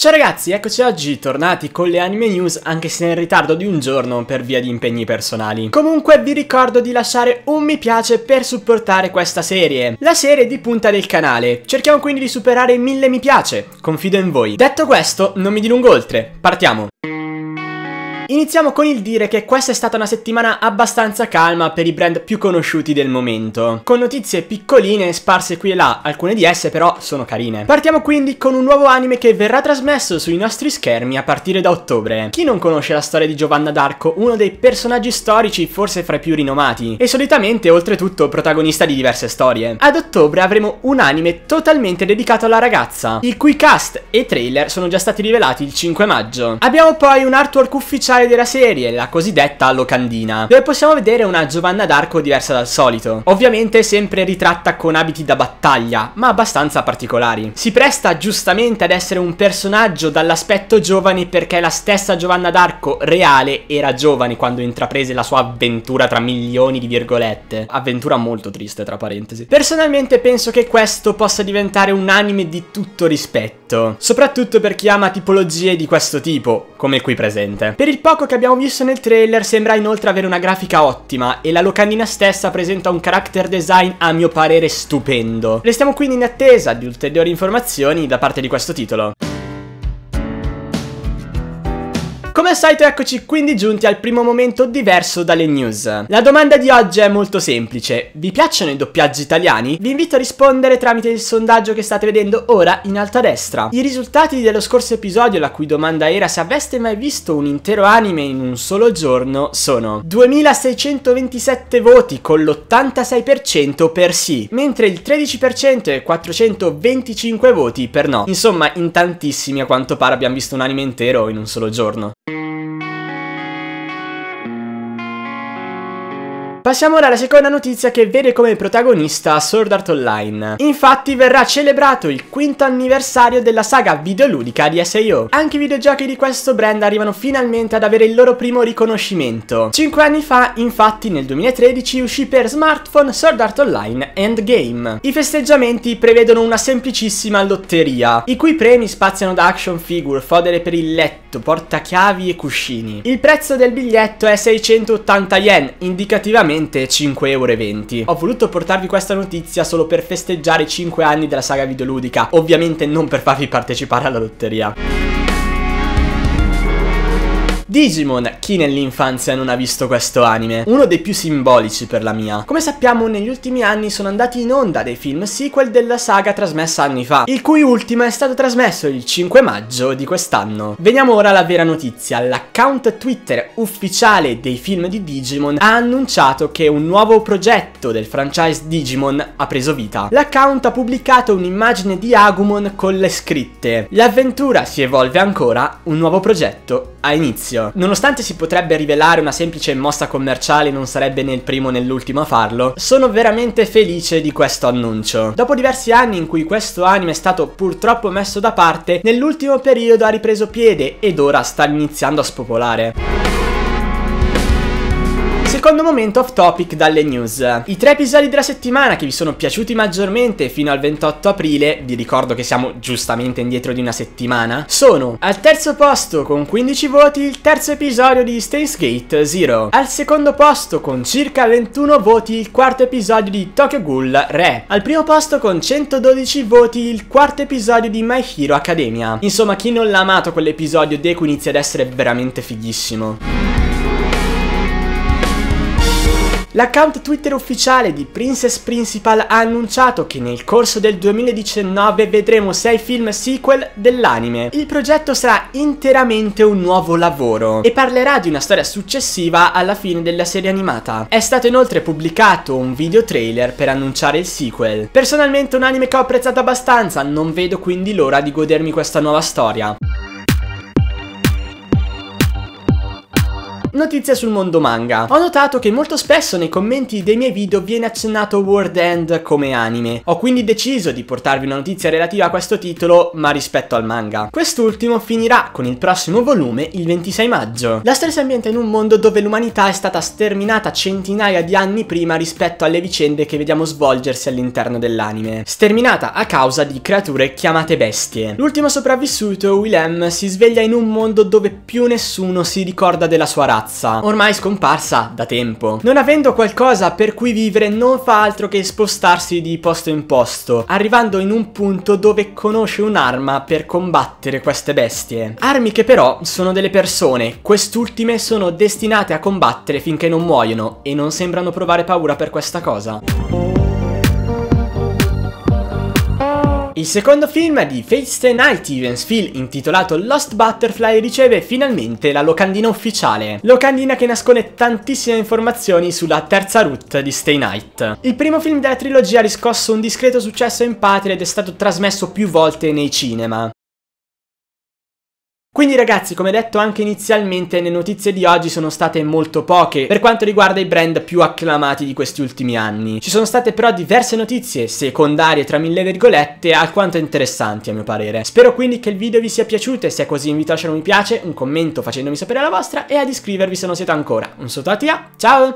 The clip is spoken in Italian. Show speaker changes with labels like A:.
A: Ciao ragazzi, eccoci oggi, tornati con le anime news anche se in ritardo di un giorno per via di impegni personali. Comunque vi ricordo di lasciare un mi piace per supportare questa serie, la serie di punta del canale. Cerchiamo quindi di superare i mille mi piace, confido in voi. Detto questo, non mi dilungo oltre, partiamo! Iniziamo con il dire che questa è stata una settimana abbastanza calma per i brand più conosciuti del momento, con notizie piccoline sparse qui e là, alcune di esse però sono carine. Partiamo quindi con un nuovo anime che verrà trasmesso sui nostri schermi a partire da ottobre. Chi non conosce la storia di Giovanna d'Arco, uno dei personaggi storici forse fra i più rinomati, e solitamente oltretutto protagonista di diverse storie. Ad ottobre avremo un anime totalmente dedicato alla ragazza, il cui cast e trailer sono già stati rivelati il 5 maggio. Abbiamo poi un artwork ufficiale principale della serie, la cosiddetta locandina, dove possiamo vedere una Giovanna d'Arco diversa dal solito. Ovviamente sempre ritratta con abiti da battaglia, ma abbastanza particolari. Si presta giustamente ad essere un personaggio dall'aspetto giovane perché la stessa Giovanna d'Arco reale era giovane quando intraprese la sua avventura tra milioni di virgolette. Avventura molto triste, tra parentesi. Personalmente penso che questo possa diventare un anime di tutto rispetto, soprattutto per chi ama tipologie di questo tipo, come qui presente. Per il poco che abbiamo visto nel trailer sembra inoltre avere una grafica ottima e la locandina stessa presenta un character design a mio parere stupendo. Restiamo quindi in attesa di ulteriori informazioni da parte di questo titolo. Come al solito eccoci quindi giunti al primo momento diverso dalle news. La domanda di oggi è molto semplice. Vi piacciono i doppiaggi italiani? Vi invito a rispondere tramite il sondaggio che state vedendo ora in alto a destra. I risultati dello scorso episodio, la cui domanda era se aveste mai visto un intero anime in un solo giorno, sono 2627 voti con l'86% per sì, mentre il 13% e 425 voti per no. Insomma, in tantissimi a quanto pare abbiamo visto un anime intero in un solo giorno. Thank you. Passiamo ora alla seconda notizia che vede come protagonista Sword Art Online. Infatti verrà celebrato il quinto anniversario della saga videoludica di SAO. Anche i videogiochi di questo brand arrivano finalmente ad avere il loro primo riconoscimento. Cinque anni fa, infatti, nel 2013 uscì per smartphone Sword Art Online Endgame. I festeggiamenti prevedono una semplicissima lotteria, i cui premi spaziano da action figure, fodere per il letto, portachiavi e cuscini. Il prezzo del biglietto è 680 yen, indicativamente veramente 5,20 euro. Ho voluto portarvi questa notizia solo per festeggiare i 5 anni della saga videoludica, ovviamente non per farvi partecipare alla lotteria. Digimon, chi nell'infanzia non ha visto questo anime? Uno dei più simbolici per la mia. Come sappiamo negli ultimi anni sono andati in onda dei film sequel della saga trasmessa anni fa, il cui ultimo è stato trasmesso il 5 maggio di quest'anno. Veniamo ora alla vera notizia, l'account Twitter ufficiale dei film di Digimon ha annunciato che un nuovo progetto del franchise Digimon ha preso vita. L'account ha pubblicato un'immagine di Agumon con le scritte L'avventura si evolve ancora, un nuovo progetto ha inizio inizio. Nonostante si potrebbe rivelare una semplice mossa commerciale non sarebbe né il primo né l'ultimo a farlo, sono veramente felice di questo annuncio. Dopo diversi anni in cui questo anime è stato purtroppo messo da parte, nell'ultimo periodo ha ripreso piede ed ora sta iniziando a spopolare secondo momento off topic dalle news. I tre episodi della settimana che vi sono piaciuti maggiormente fino al 28 aprile, vi ricordo che siamo giustamente indietro di una settimana, sono al terzo posto con 15 voti il terzo episodio di Stains Gate Zero, al secondo posto con circa 21 voti il quarto episodio di Tokyo Ghoul Re, al primo posto con 112 voti il quarto episodio di My Hero Academia. Insomma, chi non l'ha amato quell'episodio Deku inizia ad essere veramente fighissimo. L'account Twitter ufficiale di Princess Principal ha annunciato che nel corso del 2019 vedremo 6 film sequel dell'anime. Il progetto sarà interamente un nuovo lavoro e parlerà di una storia successiva alla fine della serie animata. È stato inoltre pubblicato un video trailer per annunciare il sequel. Personalmente un anime che ho apprezzato abbastanza, non vedo quindi l'ora di godermi questa nuova storia. Notizie sul mondo manga. Ho notato che molto spesso nei commenti dei miei video viene accennato World End come anime. Ho quindi deciso di portarvi una notizia relativa a questo titolo, ma rispetto al manga. Quest'ultimo finirà con il prossimo volume il 26 maggio. La stessa ambiente ambienta in un mondo dove l'umanità è stata sterminata centinaia di anni prima rispetto alle vicende che vediamo svolgersi all'interno dell'anime. Sterminata a causa di creature chiamate bestie. L'ultimo sopravvissuto, Willem, si sveglia in un mondo dove più nessuno si ricorda della sua razza pazza, ormai scomparsa da tempo. Non avendo qualcosa per cui vivere non fa altro che spostarsi di posto in posto, arrivando in un punto dove conosce un'arma per combattere queste bestie. Armi che però sono delle persone, quest'ultime sono destinate a combattere finché non muoiono e non sembrano provare paura per questa cosa. Il secondo film di Fate Stay Night Evansville, intitolato Lost Butterfly, riceve finalmente la locandina ufficiale, locandina che nasconde tantissime informazioni sulla terza route di Stay Night. Il primo film della trilogia ha riscosso un discreto successo in patria ed è stato trasmesso più volte nei cinema. Quindi ragazzi, come detto anche inizialmente, le notizie di oggi sono state molto poche per quanto riguarda i brand più acclamati di questi ultimi anni. Ci sono state però diverse notizie, secondarie tra mille virgolette, alquanto interessanti a mio parere. Spero quindi che il video vi sia piaciuto e se è così invito a lasciare un mi piace, un commento facendomi sapere la vostra e ad iscrivervi se non siete ancora. Un saluto a Tia, ciao!